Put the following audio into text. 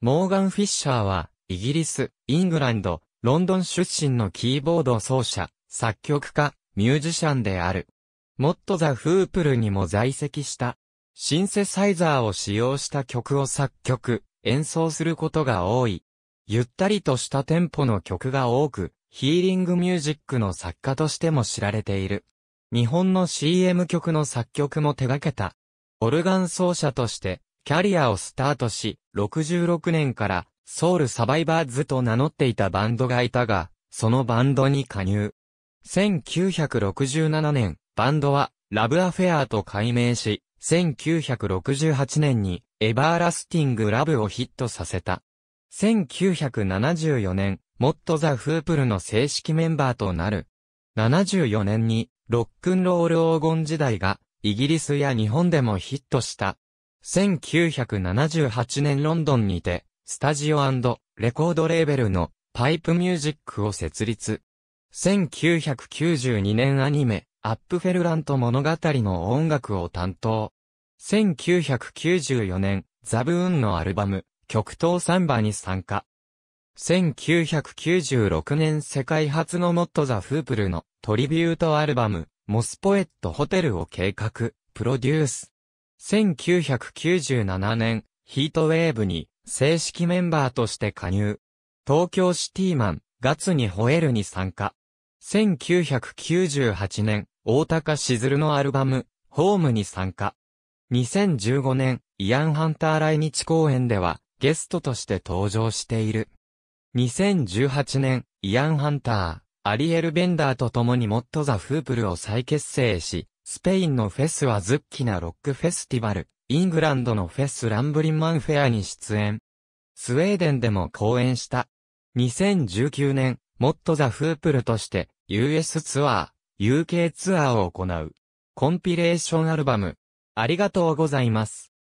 モーガン・フィッシャーは、イギリス、イングランド、ロンドン出身のキーボード奏者、作曲家、ミュージシャンである。モット・ザ・フープルにも在籍した。シンセサイザーを使用した曲を作曲、演奏することが多い。ゆったりとしたテンポの曲が多く、ヒーリングミュージックの作家としても知られている。日本の CM 曲の作曲も手掛けた。オルガン奏者として、キャリアをスタートし、66年からソウルサバイバーズと名乗っていたバンドがいたが、そのバンドに加入。1967年、バンドはラブアフェアと改名し、1968年にエバーラスティングラブをヒットさせた。1974年、モットザ・フープルの正式メンバーとなる。74年にロックンロール黄金時代がイギリスや日本でもヒットした。1978年ロンドンにて、スタジオレコードレーベルのパイプミュージックを設立。1992年アニメ、アップフェルラント物語の音楽を担当。1994年、ザブーンのアルバム、極東サンバに参加。1996年世界初のモットザ・フープルのトリビュートアルバム、モスポエットホテルを計画、プロデュース。1997年、ヒートウェーブに正式メンバーとして加入。東京シティマン、ガツに吠えるに参加。1998年、大高しずるのアルバム、ホームに参加。2015年、イアンハンター来日公演では、ゲストとして登場している。2018年、イアンハンター、アリエル・ベンダーと共にモッド・ザ・フープルを再結成し、スペインのフェスはズッキナロックフェスティバル、イングランドのフェスランブリンマンフェアに出演。スウェーデンでも公演した。2019年、モットザ・フープルとして、US ツアー、UK ツアーを行う。コンピレーションアルバム。ありがとうございます。